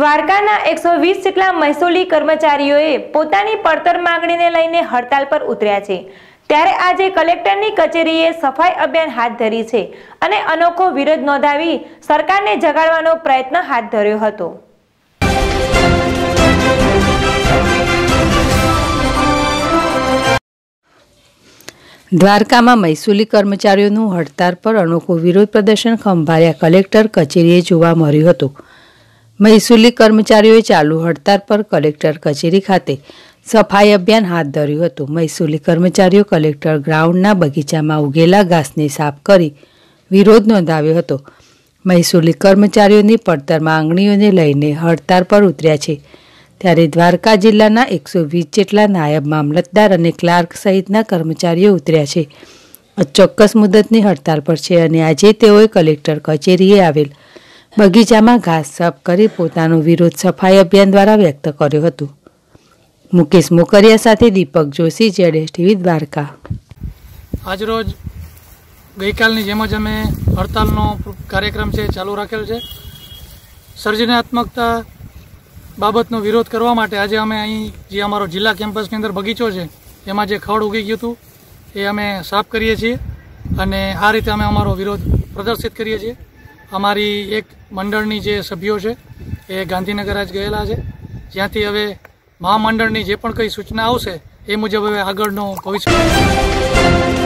દ્વારકાના એકસો વીસ જેટલા મહેસૂલી કર્મચારીઓએ પોતાની પડતર માંગણીને લઈને હડતાલ પર ઉતર્યા છે ત્યારે આજે કલેક્ટરની કચેરીએ સફાઈ અભિયાન હાથ ધરી છે અને અનોખો વિરોધ નોંધાવી સરકારને જગાડવાનો પ્રયત્ન હાથ ધર્યો હતો દ્વારકામાં મહેસૂલી કર્મચારીઓનું હડતાળ પર અનોખો વિરોધ પ્રદર્શન ખંભાળિયા કલેક્ટર કચેરીએ જોવા મળ્યું હતું મહેસૂલી કર્મચારીઓએ ચાલુ હડતાળ પર કલેક્ટર કચેરી ખાતે સફાઈ અભિયાન હાથ ધર્યું હતું મહેસૂલી કર્મચારીઓ કલેક્ટર ગ્રાઉન્ડના બગીચામાં ઉગેલા ઘાસને સાફ કરી વિરોધ નોંધાવ્યો હતો મહેસૂલી કર્મચારીઓની પડતર માંગણીઓને લઈને હડતાળ પર ઉતર્યા છે ત્યારે દ્વારકા જિલ્લાના એકસો વીસ જેટલા નાયબ મામલતદાર અને ક્લાર્ક સહિતના કર્મચારીઓ ઉતર્યા છે ચોક્કસ મુદતની હડતાળ પર છે અને આજે તેઓએ કલેક્ટર કચેરીએ આવેલ બગીચામાં ઘાસ સાફ કરી પોતાનો વિરોધ સફાઈ અભિયાન દ્વારા વ્યક્ત કર્યો હતો મુકેશ મોકરિયા સાથે દીપક જોશી જેડેશ ટીવી દ્વારકા આજરોજ ગઈકાલની જેમ જ અમે હડતાલનો કાર્યક્રમ છે ચાલુ રાખેલ છે સર્જનાત્મકતા બાબતનો વિરોધ કરવા માટે આજે અમે અહીં જે અમારો જિલ્લા કેમ્પસની અંદર બગીચો છે એમાં જે ખડ ઉગી ગયું હતું એ અમે સાફ કરીએ છીએ અને આ રીતે અમે અમારો વિરોધ પ્રદર્શિત કરીએ છીએ અમારી એક મંડળની જે સભ્યો છે એ ગાંધીનગર આજ ગયેલા છે જ્યાંથી હવે મહામંડળની જે પણ કંઈ સૂચના આવશે એ મુજબ હવે આગળનો ભવિષ્ય